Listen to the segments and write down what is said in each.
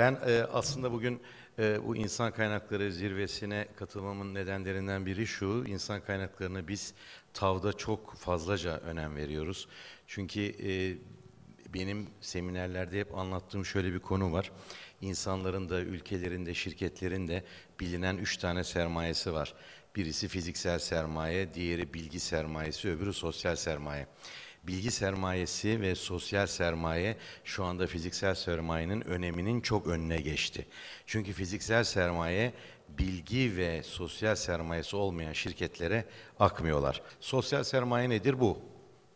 Ben e, aslında bugün e, bu insan kaynakları zirvesine katılmamın nedenlerinden biri şu, insan kaynaklarını biz TAV'da çok fazlaca önem veriyoruz. Çünkü e, benim seminerlerde hep anlattığım şöyle bir konu var. İnsanların da, ülkelerin de, şirketlerin de bilinen üç tane sermayesi var. Birisi fiziksel sermaye, diğeri bilgi sermayesi, öbürü sosyal sermaye bilgi sermayesi ve sosyal sermaye şu anda fiziksel sermayenin öneminin çok önüne geçti. Çünkü fiziksel sermaye bilgi ve sosyal sermayesi olmayan şirketlere akmıyorlar. Sosyal sermaye nedir bu?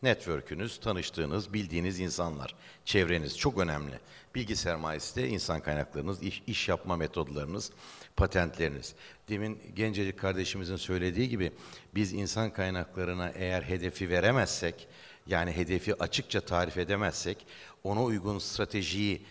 Network'ünüz, tanıştığınız, bildiğiniz insanlar, çevreniz çok önemli. Bilgi sermayesi de insan kaynaklarınız, iş, iş yapma metodlarınız, patentleriniz. Demin gencecik kardeşimizin söylediği gibi biz insan kaynaklarına eğer hedefi veremezsek, yani hedefi açıkça tarif edemezsek, ona uygun stratejiyi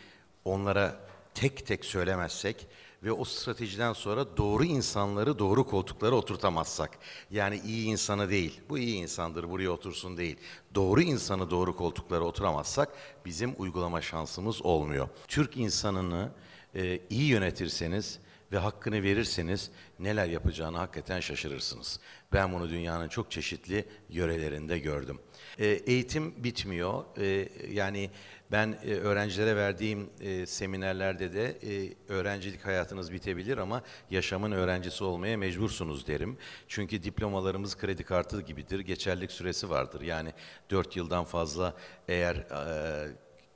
onlara tek tek söylemezsek ve o stratejiden sonra doğru insanları doğru koltuklara oturtamazsak. Yani iyi insanı değil, bu iyi insandır buraya otursun değil. Doğru insanı doğru koltuklara oturamazsak bizim uygulama şansımız olmuyor. Türk insanını e, iyi yönetirseniz, ve hakkını verirseniz neler yapacağını hakikaten şaşırırsınız. Ben bunu dünyanın çok çeşitli yörelerinde gördüm. E, eğitim bitmiyor. E, yani ben e, öğrencilere verdiğim e, seminerlerde de e, öğrencilik hayatınız bitebilir ama yaşamın öğrencisi olmaya mecbursunuz derim. Çünkü diplomalarımız kredi kartı gibidir. Geçerlik süresi vardır. Yani 4 yıldan fazla eğer e,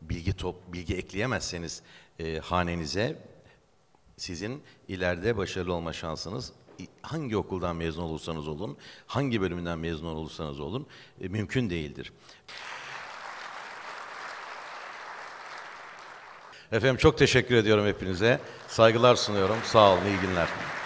bilgi top bilgi ekleyemezseniz e, hanenize sizin ileride başarılı olma şansınız hangi okuldan mezun olursanız olun, hangi bölümünden mezun olursanız olun e, mümkün değildir. Efendim çok teşekkür ediyorum hepinize. Saygılar sunuyorum. Sağ olun, iyi günler.